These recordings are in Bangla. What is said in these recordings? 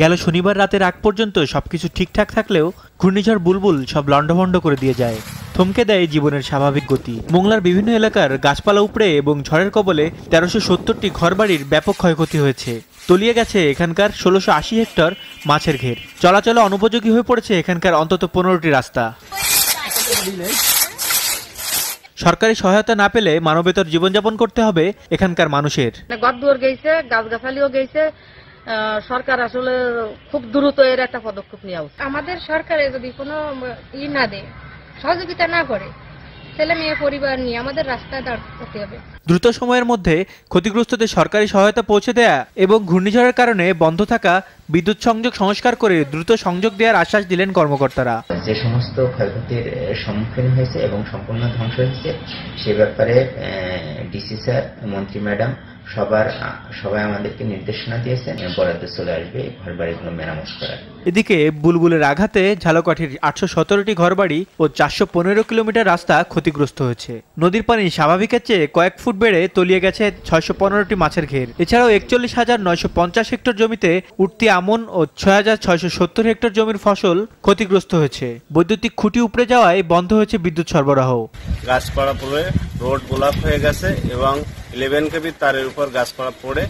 গেল শনিবার রাতের আগ পর্যন্ত সবকিছু ঠিকঠাক থাকলেও ঘূর্ণিঝড় বুলবুল সব লণ্ডভণ্ড করে দিয়ে যায় থমকে দেয় জীবনের স্বাভাবিক গতি মোংলার বিভিন্ন এলাকার গাছপালা উপড়ে এবং ঝড়ের কবলে তেরোশো সত্তরটি ঘরবাড়ির ব্যাপক ক্ষয়ক্ষতি হয়েছে তলিয়ে গেছে এখানকার ষোলোশো আশি হেক্টর মাছের ঘের চলাচলে অনুপযোগী হয়ে পড়েছে এখানকার অন্তত পনেরোটি রাস্তা সরকারি সহায়তা না পেলে মানবেতর জীবনযাপন করতে হবে এখানকার মানুষের মানে গদুয়ার গেছে গাছগাছালিও গেছে সরকার আসলে খুব দ্রুত এর একটা পদক্ষেপ নেওয়া উচিত আমাদের সরকারে যদি কোনো ই না দেয় সহযোগিতা না করে ছেলে মেয়ে পরিবার নিয়ে আমাদের রাস্তায় দাঁড়াতে হবে দ্রুত সময়ের মধ্যে ক্ষতিগ্রস্তদের সরকারি সহায়তা পৌঁছে দেয়া এবং ঘূর্ণিঝড়ের কারণে বন্ধ থাকা বিদ্যুৎ সংযোগ সংস্কার করে দ্রুত সংযোগ দেওয়ার আশ্বাস দিলেন কর্মকর্তারা যে সমস্ত ক্ষয়ক্ষতির সম্মুখীন হয়েছে এবং সম্পূর্ণ ধ্বংস হয়েছে সে ব্যাপারে ডিসি স্যার মন্ত্রী ম্যাডাম সবার সবাই আমাদেরকে নির্দেশনা দিয়েছেন বরাদ্দ চলে আসবে ঘর বাড়িগুলো মেরামত করার এদিকে বুলবুলের আঘাতে ঝালকাঠির আটশো সতেরোটি ঘরবাড়ি ও চারশো পনেরো কিলোমিটার রাস্তা ক্ষতিগ্রস্ত হয়েছে নদীর পানি স্বাভাবিকের চেয়ে কয়েক ফুট বেড়ে তলিয়ে গেছে ছয়শো পনেরোটি মাছের ঘের এছাড়াও একচল্লিশ হাজার নয়শো পঞ্চাশ হেক্টর জমিতে উঠতি আমন ও ছয় হাজার ছয়শো সত্তর হেক্টর জমির ফসল ক্ষতিগ্রস্ত হয়েছে বৈদ্যুতিক খুঁটি উপড়ে যাওয়ায় বন্ধ হয়েছে বিদ্যুৎ সরবরাহ গাছপাড়া পড়ে রোড গোলাপ হয়ে গেছে এবং ইলেভেন কেবি তারের উপর গাছপাড়া পড়ে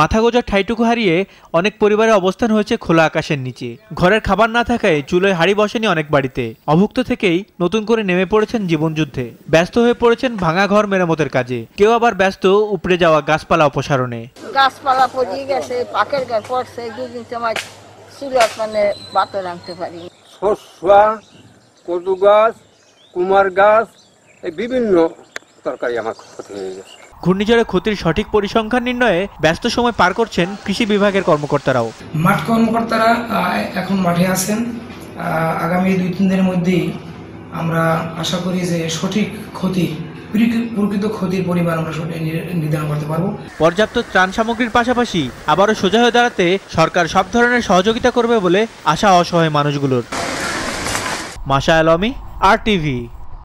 মাথা গোজার ঠাইটুকু হারিয়ে অনেক পরিবারের অবস্থান হয়েছে খোলা আকাশের নিচে ঘরের খাবার না থাকায় চুলোয় হাড়ি বসেনি অনেক বাড়িতে অভুক্ত থেকেই নতুন করে নেমে পড়েছেন জীবনযুদ্ধে ব্যস্ত হয়ে পড়েছেন ভাঙা ঘর মেরামতের কাজে কেউ আবার ব্যস্ত উপড়ে যাওয়া গাছপালা অপসারণে গাছপালা পড়িয়ে গেছে পাখের পড়ছে দুদিন সময় মানে পারি কদু গাছ কুমার গাছ এই বিভিন্ন তরকারি আমার ক্ষতি হয়ে গেছে ঘূর্ণিঝড়ে ক্ষতির সঠিক পরিসংখ্যান নির্ণয়ে ব্যস্ত সময় পার করছেন কৃষি বিভাগের কর্মকর্তারাও মাঠ কর্মকর্তারা এখন মাঠে আছেন আগামী দুই তিন দিনের মধ্যেই আমরা আশা করি যে সঠিক ক্ষতি প্রকৃত ক্ষতির পরিমাণ আমরা নির্ধারণ করতে পারবো পর্যাপ্ত ত্রাণ সামগ্রীর পাশাপাশি আবারও সোজা হয়ে দাঁড়াতে সরকার সব ধরনের সহযোগিতা করবে বলে আশা অসহায় মানুষগুলোর মাসা আলমী আর টিভি